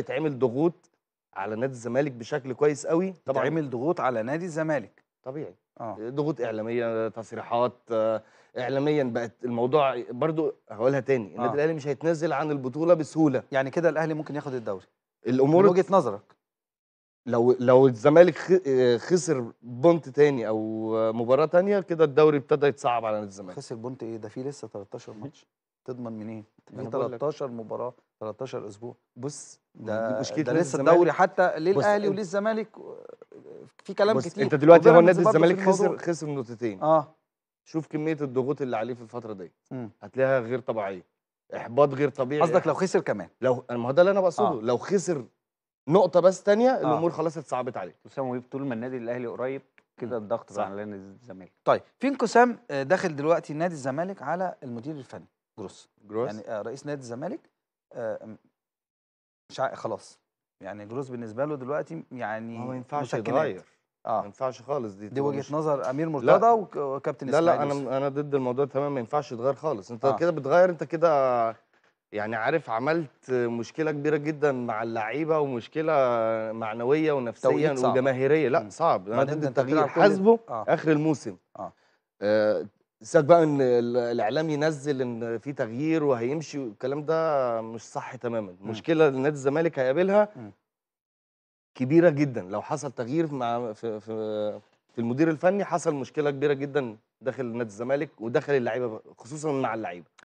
اتعمل ضغوط على نادي الزمالك بشكل كويس قوي طبعا اتعمل ضغوط على نادي الزمالك طبيعي اه, آه. ضغوط اعلاميه تصريحات آه، اعلاميا بقت الموضوع برضو هقولها تاني النادي آه. الاهلي مش هيتنازل عن البطوله بسهوله يعني كده الاهلي ممكن ياخد الدوري الامور من وجهه نظرك لو لو الزمالك آه، خسر بونت تاني او مباراه تانيه كده الدوري ابتدى يتصعب على نادي الزمالك خسر بونت ايه ده فيه لسه 13 ماتش تضمن منين؟ إيه؟ 13 مباراه 13 اسبوع بص ده مشكله ده لسه الدوري حتى للاهلي وللزمالك في كلام بص كتير انت دلوقتي هو نادي الزمالك خسر خسر نقطتين اه شوف كميه الضغوط اللي عليه في الفتره دي هتلاقيها غير طبيعيه احباط غير طبيعي قصدك لو خسر كمان لو ما هو ده اللي انا بقصده آه. لو خسر نقطه بس ثانيه آه. الامور خلاص اتصعبت عليه اسامه ويب طول ما النادي الاهلي قريب كده الضغط بقى على نادي الزمالك طيب في انقسام آه، داخل دلوقتي نادي الزمالك على المدير الفني جروس جروس يعني آه، رئيس نادي الزمالك آه، مش خلاص يعني جروس بالنسبه له دلوقتي يعني ما ينفعش يتغير اه ما ينفعش خالص دي دي وجهه نظر امير مرتضى وكابتن اسماعيل لا لا انا انا ضد الموضوع تماما ما ينفعش يتغير خالص انت آه. كده بتغير انت كده يعني عارف عملت مشكله كبيره جدا مع اللعيبه ومشكله معنويه ونفسيه وجماهيريه لا صعب انا ضد التغيير حاسبه آه. اخر الموسم آه, آه، سيبك بقى ان الاعلام ينزل ان في تغيير وهيمشي والكلام ده مش صح تماما المشكله اللي نادي الزمالك هيقابلها كبيره جدا لو حصل تغيير مع في, في في المدير الفني حصل مشكله كبيره جدا داخل نادي الزمالك وداخل اللعيبه خصوصا مع اللعيبه